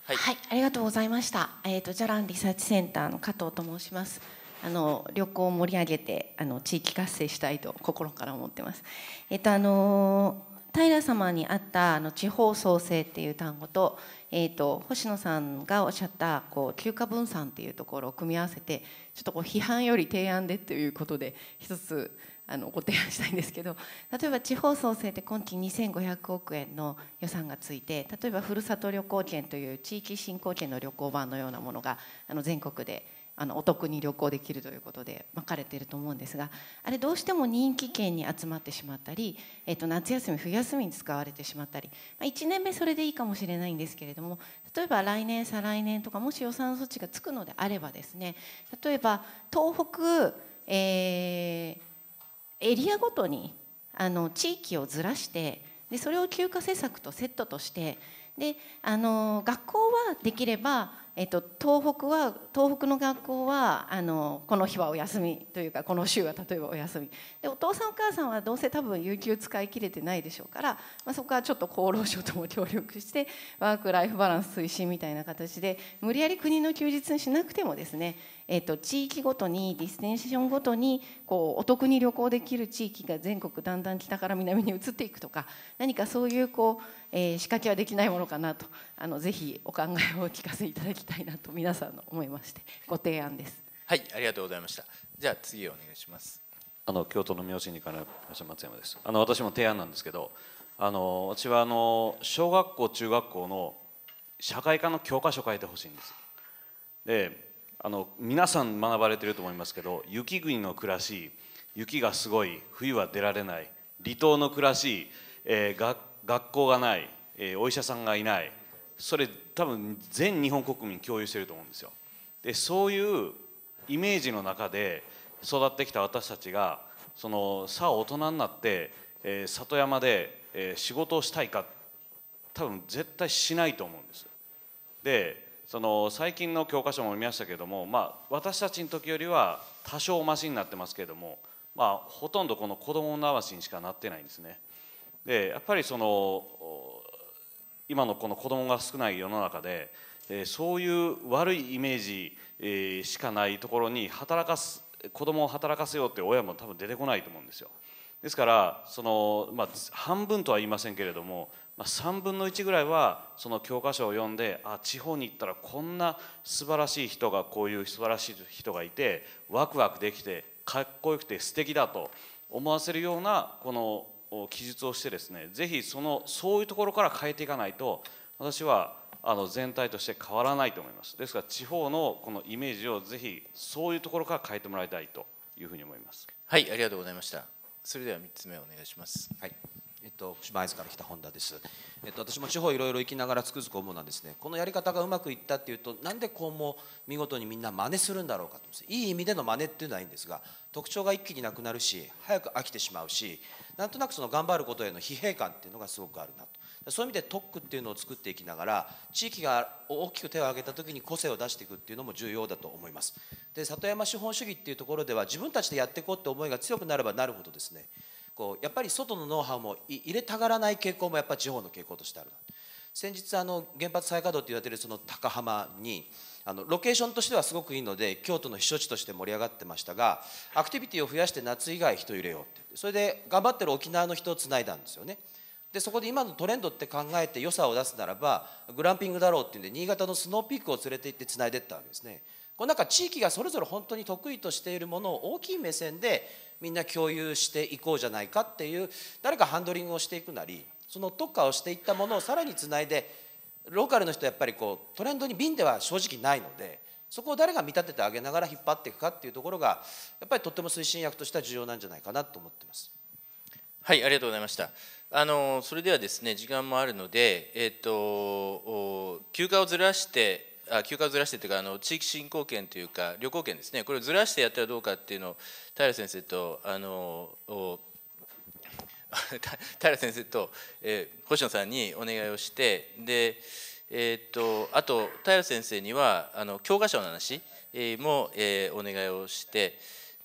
はい、はい、ありがとうございました、えーとジャランリサーチセンターの加藤と申します。あの旅行を盛り上げてあの地域活性したいと心から思ってます。えっとあの平様にあったあの地方創生っていう単語と,、えーと、星野さんがおっしゃったこう休暇分散っていうところを組み合わせてちょっとこう批判より提案でということで一つあのご提案したいんですけど例えば地方創生って今期2500億円の予算がついて例えばふるさと旅行券という地域振興券の旅行版のようなものがあの全国であのお得に旅行できるということで分かれていると思うんですがあれどうしても人気県に集まってしまったり、えー、と夏休み冬休みに使われてしまったり、まあ、1年目それでいいかもしれないんですけれども例えば来年再来年とかもし予算措置がつくのであればですね例えば東北、えー、エリアごとにあの地域をずらしてでそれを休暇施策とセットとしてであの学校はできればえっと、東北は東北の学校はあのこの日はお休みというかこの週は例えばお休みでお父さんお母さんはどうせ多分有給使い切れてないでしょうから、まあ、そこはちょっと厚労省とも協力してワーク・ライフ・バランス推進みたいな形で無理やり国の休日にしなくてもですねえーと、地域ごとにディステンションごとにこうお得に旅行できる地域が全国だんだん北から南に移っていくとか何かそういうこう、えー、仕掛けはできないものかなとあのぜひお考えをお聞かせいただきたいなと皆さんの思いましてご提案です。はいありがとうございましたじゃあ次お願いします。あの京都の明神にから松山です。あの私も提案なんですけど、あの私はあの小学校中学校の社会科の教科書書いてほしいんです。であの皆さん学ばれてると思いますけど雪国の暮らし雪がすごい冬は出られない離島の暮らし、えー、が学校がない、えー、お医者さんがいないそれ多分全日本国民共有してると思うんですよ。でそういうイメージの中で育ってきた私たちがそのさあ大人になって、えー、里山で、えー、仕事をしたいか多分絶対しないと思うんです。でその最近の教科書も見ましたけれども、まあ、私たちの時よりは多少マシになってますけれども、まあ、ほとんどこの子どもの話にしかなってないんですね。でやっぱりその今のこの子どもが少ない世の中で、えー、そういう悪いイメージ、えー、しかないところに働かす子どもを働かせようって親も多分出てこないと思うんですよ。ですからその、まあ、半分とは言いませんけれども3分の1ぐらいはその教科書を読んであ地方に行ったらこんな素晴らしい人がこういう素晴らしい人がいてワクワクできてかっこよくて素敵だと思わせるようなこの記述をしてですねぜひそのそういうところから変えていかないと私はあの全体として変わらないと思いますですから地方のこのイメージをぜひそういうところから変えてもらいたいというふうに思いますはいありがとうございましたそれでは3つ目お願いしますはいと、会津から来た本田です、えっと、私も地方いろいろ行きながらつくづく思うのはですねこのやり方がうまくいったっていうとなんでこうも見事にみんな真似するんだろうかといい意味での真似っていうのはいいんですが特徴が一気になくなるし早く飽きてしまうしなんとなくその頑張ることへの疲弊感っていうのがすごくあるなとそういう意味で特区っていうのを作っていきながら地域が大きく手を挙げたときに個性を出していくっていうのも重要だと思いますで里山資本主義っていうところでは自分たちでやっていこうって思いが強くなればなるほどですねこうやっぱり外のノウハウも入れたがらない傾向もやっぱ地方の傾向としてある先日あの原発再稼働と言われているその高浜にあのロケーションとしてはすごくいいので京都の避暑地として盛り上がってましたがアクティビティを増やして夏以外人入れようってそれで頑張ってる沖縄の人をつないだんですよね。でそこで今のトレンドって考えて良さを出すならばグランピングだろうっていうんで新潟のスノーピークを連れて行ってつないでったわけですね。こうなんか地域がそれぞれ本当に得意としているものを大きい目線でみんな共有していこうじゃないかっていう誰かハンドリングをしていくなりその特化をしていったものをさらにつないでローカルの人やっぱりこうトレンドに瓶では正直ないのでそこを誰が見立ててあげながら引っ張っていくかっていうところがやっぱりとっても推進役としては重要なんじゃないかなと思ってます。はいありがとうございましたあのそれではですね時間もあるので、えーと休暇をずらしてあ休暇をずらしてというかあの地域振興券というか旅行券ですねこれをずらしてやったらどうかっていうのを平先生とあの 平先生と、えー、星野さんにお願いをしてで、えー、っとあと平先生にはあの教科書の話も、えー、お願いをして。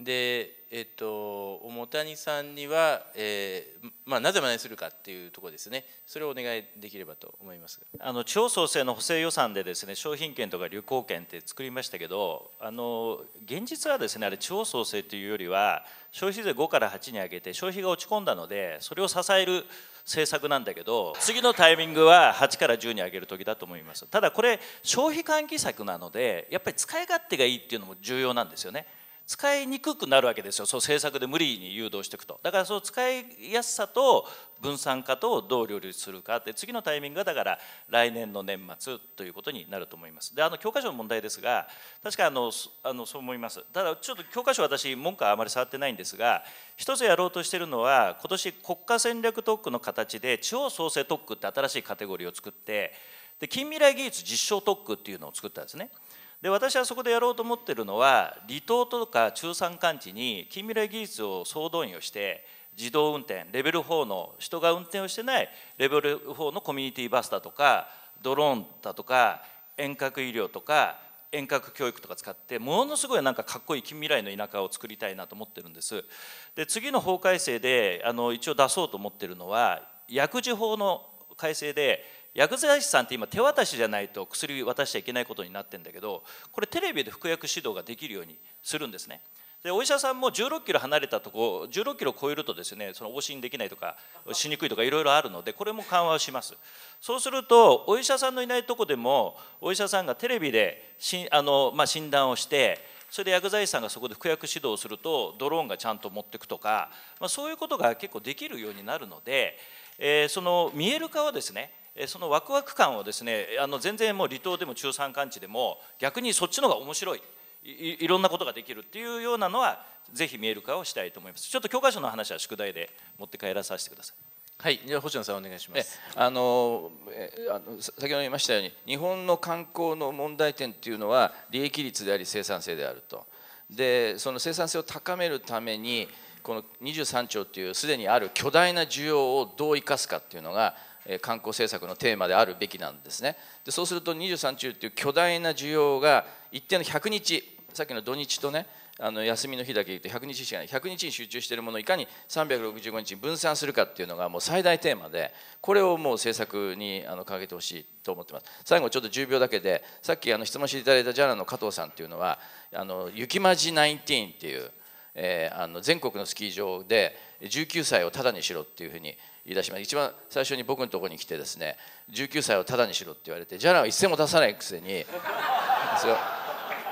で、えっと、重谷さんには、えーまあ、なぜ真似するかっていうところですね、それをお願いできればと思いますあの地方創生の補正予算でですね商品券とか旅行券って作りましたけど、あの現実はですねあれ、地方創生というよりは、消費税5から8に上げて、消費が落ち込んだので、それを支える政策なんだけど、次のタイミングは8から10に上げる時だと思います。ただこれ消費喚起策なのでやっぱり使い勝手がいいっていうのも重要なんですよね。使いにくくなるわけですよそう政策で無理に誘導していくとだからその使いやすさと分散化とどう両立するかって次のタイミングがだから来年の年末ということになると思いますであの教科書の問題ですが確かあのあのそう思いますただちょっと教科書私文科はあまり触ってないんですが一つやろうとしてるのは今年国家戦略特区の形で地方創生特区って新しいカテゴリーを作ってで近未来技術実証特区っていうのを作ったんですね。で私はそこでやろうと思ってるのは離島とか中山間地に近未来技術を総動員をして自動運転レベル4の人が運転をしてないレベル4のコミュニティバスだとかドローンだとか遠隔医療とか遠隔教育とか使ってものすごいなんかかっこいい近未来の田舎を作りたいなと思ってるんです。で次の法改正であの一応出そうと思ってるのは薬事法の改正で薬剤師さんって今手渡しじゃないと薬渡しちゃいけないことになってんだけどこれテレビで服薬指導ができるようにするんですね。でお医者さんも1 6キロ離れたとこ1 6キロ超えるとですねその往診できないとかしにくいとかいろいろあるのでこれも緩和をしますそうするとお医者さんのいないとこでもお医者さんがテレビでしあの、まあ、診断をしてそれで薬剤師さんがそこで服薬指導をするとドローンがちゃんと持っていくとか、まあ、そういうことが結構できるようになるので、えー、その見える化はですねそのワクワク感をですねあの全然もう離島でも中山間地でも逆にそっちの方が面白いいろんなことができるっていうようなのはぜひ見える化をしたいと思いますちょっと教科書の話は宿題で持って帰らさせてくださいはいじゃあ星野さんお願いしますあのあの先ほど言いましたように日本の観光の問題点っていうのは利益率であり生産性であるとでその生産性を高めるためにこの23兆っていうすでにある巨大な需要をどう生かすかっていうのが観光政策のテーマであるべきなんですねでそうすると23中っていう巨大な需要が一定の100日さっきの土日とねあの休みの日だけ言って100日しかない100日に集中しているものをいかに365日に分散するかっていうのがもう最大テーマでこれをもう政策にあの掲げてほしいと思ってます最後ちょっと10秒だけでさっきあの質問していただいたジャラの加藤さんっていうのはあの雪まじ19っていう、えー、あの全国のスキー場で19歳をタダにしろっていうふうに言い出しま一番最初に僕のところに来てですね19歳をタダにしろって言われてじゃらは一銭も出さないくせに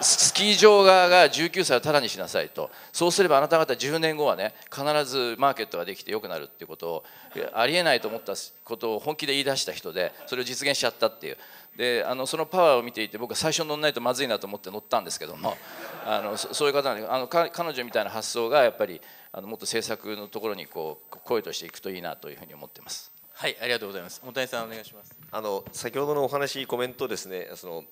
スキー場側が19歳をタダにしなさいとそうすればあなた方10年後はね必ずマーケットができてよくなるっていうことをありえないと思ったことを本気で言い出した人でそれを実現しちゃったっていうであのそのパワーを見ていて僕は最初乗んないとまずいなと思って乗ったんですけどもあのそういう方なんであの彼女みたいな発想がやっぱりあのもっと政策のところにこう声としていくといいなというふうに思ってます。はい、ありがとうございます。本谷さんお願いします。あの先ほどのお話コメントですね。その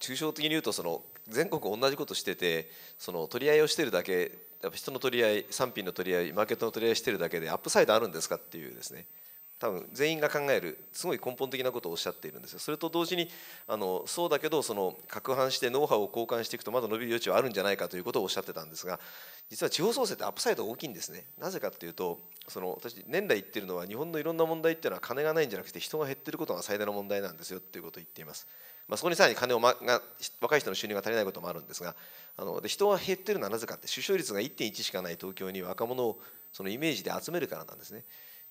抽象的に言うとその全国同じことしててその取り合いをしてるだけやっぱ人の取り合い産品の取り合いマーケットの取り合いしてるだけでアップサイドあるんですかっていうですね多分全員が考えるすごい根本的なことをおっしゃっているんですよそれと同時にあのそうだけどその攪拌してノウハウを交換していくとまだ伸びる余地はあるんじゃないかということをおっしゃってたんですが実は地方創生ってアップサイド大きいんですねなぜかっていうとその私年来言ってるのは日本のいろんな問題っていうのは金がないんじゃなくて人が減ってることが最大の問題なんですよっていうことを言っています。まあ、そこにさらに金を、ま、が若い人の収入が足りないこともあるんですがあので人が減ってるのはなぜかって出生率が1.1しかない東京に若者をそのイメージで集めるからなんですね。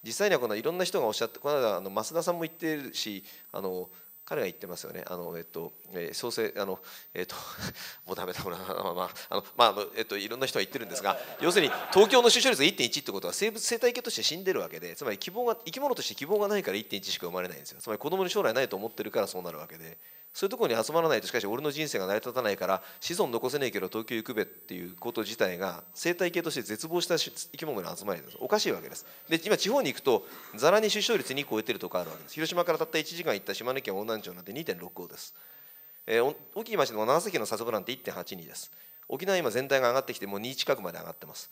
実際にはこのいろんな人がおっしゃってこの間あの増田さんも言ってるしあの彼が言ってますよね。あのえっと、えー、創生あのえっと もうダメだもんなまあまああのまあえっといろんな人が言ってるんですが、要するに東京の出生率が1.1ってことは生物生態系として死んでるわけで、つまり希望が生き物として希望がないから1.1しか生まれないんですよ。つまり子供に将来ないと思ってるからそうなるわけで。そういうところに集まらないとしかし俺の人生が成り立たないから子孫残せねえけど東京行くべっていうこと自体が生態系として絶望した生き物の集まりですおかしいわけですで今地方に行くとざらに出生率2超えてるとこあるわけです広島からたった1時間行った島根県邑南町なんて2.65です、えー、大きい町でも長崎の佐世保なんて1.82です沖縄今全体が上がってきてもう2近くまで上がってます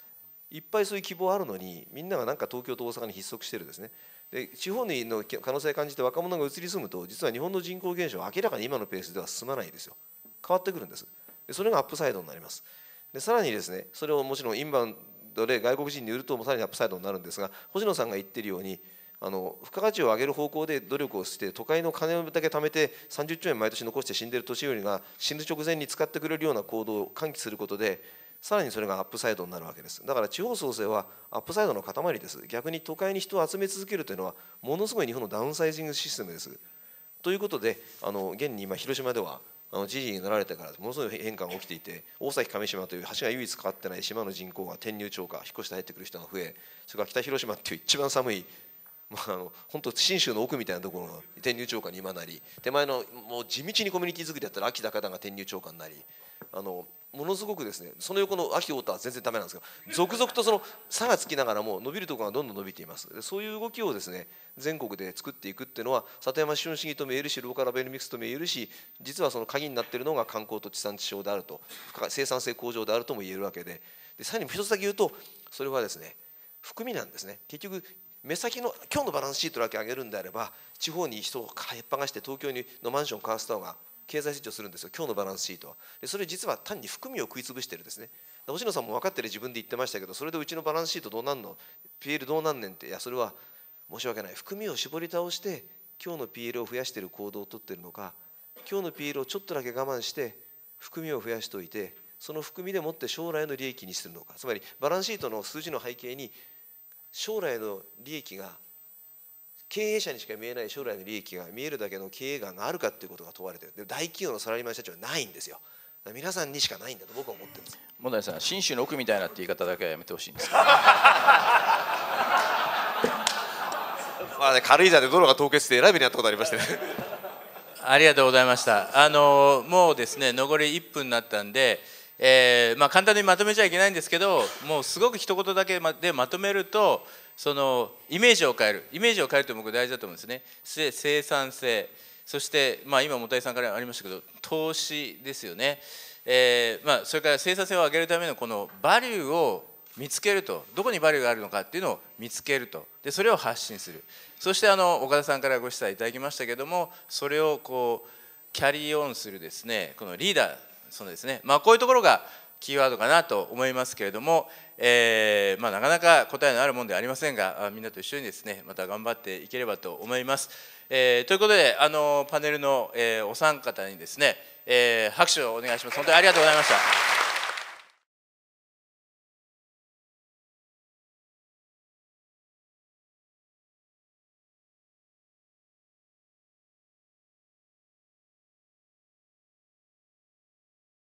いっぱいそういう希望あるのにみんながなんか東京と大阪に筆足してるですねで地方の可能性を感じて若者が移り住むと実は日本の人口減少は明らかに今のペースでは進まないですよ変わってくるんですでそれがアップサイドになりますでさらにですねそれをもちろんインバウンドで外国人に売るともさらにアップサイドになるんですが星野さんが言ってるようにあの付加価値を上げる方向で努力をして都会の金をだけ貯めて30兆円毎年残して死んでる年寄りが死ぬ直前に使ってくれるような行動を喚起することでさらにそれがアップサイドになるわけですだから地方創生はアップサイドの塊です逆に都会に人を集め続けるというのはものすごい日本のダウンサイジングシステムですということであの現に今広島ではあの知事になられてからものすごい変化が起きていて大崎上島という橋が唯一変わってない島の人口が転入超過引っ越して入ってくる人が増えそれから北広島っていう一番寒いまあ、あの本当信州の奥みたいなところの天竜長官に今なり手前のもう地道にコミュニティ作りだったら秋高田が天竜長官になりあのものすごくですねその横の秋太田は全然ダメなんですけど続々とその差がつきながらも伸びるところがどんどん伸びていますそういう動きをですね全国で作っていくっていうのは里山資本主義とも言えるしローカルベルミックスとも言えるし実はその鍵になっているのが観光と地産地消であると生産性向上であるとも言えるわけででさらに一つだけ言うとそれはですね含みなんですね結局目先の今日のバランスシートだけ上げるんであれば地方に人を買いっぱがして東京にのマンションを買わせた方が経済成長するんですよ今日のバランスシートはでそれ実は単に含みを食い潰してるんですね星野さんも分かってる自分で言ってましたけどそれでうちのバランスシートどうなんの PL どうなんねんっていやそれは申し訳ない含みを絞り倒して今日の PL を増やしてる行動をとってるのか今日の PL をちょっとだけ我慢して含みを増やしておいてその含みでもって将来の利益にするのかつまりバランスシートの数字の背景に将来の利益が経営者にしか見えない将来の利益が見えるだけの経営眼があるかということが問われてるで大企業のサラリーマン社長はないんですよ皆さんにしかないんだと僕は思ってるんです問題さん信州の奥みたいなって言い方だけはやめてほしいんです まあね軽井沢で泥が凍結して選びにあったことありましてね ありがとうございましたあのもうですね残り1分になったんでえーまあ、簡単にまとめちゃいけないんですけどもうすごく一言だけでまとめるとそのイメージを変えるイメージを変えるって僕大事だと思うんですね生産性そして、まあ、今茂木さんからありましたけど投資ですよね、えーまあ、それから生産性を上げるためのこのバリューを見つけるとどこにバリューがあるのかっていうのを見つけるとでそれを発信するそしてあの岡田さんからご指摘いただきましたけどもそれをこうキャリーオンするですねこのリーダーそうですね、まあ、こういうところがキーワードかなと思いますけれども、えー、まあ、なかなか答えのあるものではありませんがみんなと一緒にですねまた頑張っていければと思います。えー、ということであのパネルの、えー、お三方にですね、え拍手をお願いします。本当にありがとうございました。